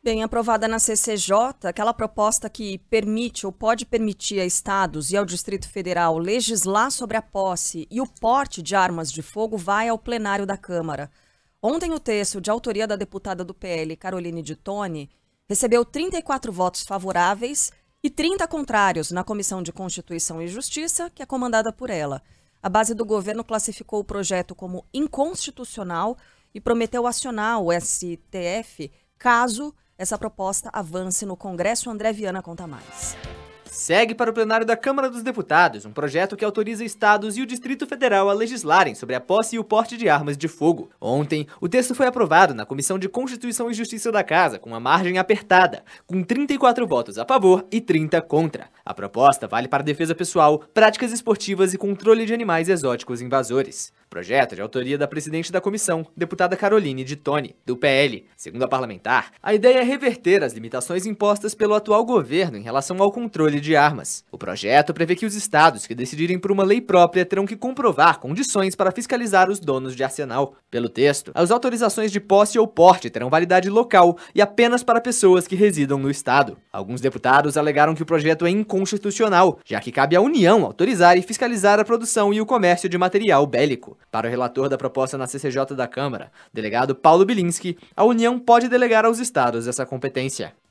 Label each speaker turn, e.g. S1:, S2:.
S1: Bem, aprovada na CCJ, aquela proposta que permite ou pode permitir a estados e ao Distrito Federal legislar sobre a posse e o porte de armas de fogo vai ao plenário da Câmara. Ontem, o texto de autoria da deputada do PL, Caroline de Tone, recebeu 34 votos favoráveis e 30 contrários na Comissão de Constituição e Justiça, que é comandada por ela. A base do governo classificou o projeto como inconstitucional e prometeu acionar o STF caso essa proposta avance no Congresso. André Viana conta mais. Segue para o
S2: plenário da Câmara dos Deputados um projeto que autoriza estados e o Distrito Federal a legislarem sobre a posse e o porte de armas de fogo. Ontem, o texto foi aprovado na Comissão de Constituição e Justiça da Casa, com uma margem apertada, com 34 votos a favor e 30 contra. A proposta vale para defesa pessoal, práticas esportivas e controle de animais exóticos invasores. Projeto de autoria da presidente da comissão, deputada Caroline de Toni, do PL. Segundo a parlamentar, a ideia é reverter as limitações impostas pelo atual governo em relação ao controle de armas. O projeto prevê que os estados que decidirem por uma lei própria terão que comprovar condições para fiscalizar os donos de arsenal. Pelo texto, as autorizações de posse ou porte terão validade local e apenas para pessoas que residam no estado. Alguns deputados alegaram que o projeto é inconstitucional constitucional, já que cabe à União autorizar e fiscalizar a produção e o comércio de material bélico. Para o relator da proposta na CCJ da Câmara, delegado Paulo Bilinski, a União pode delegar aos estados essa competência.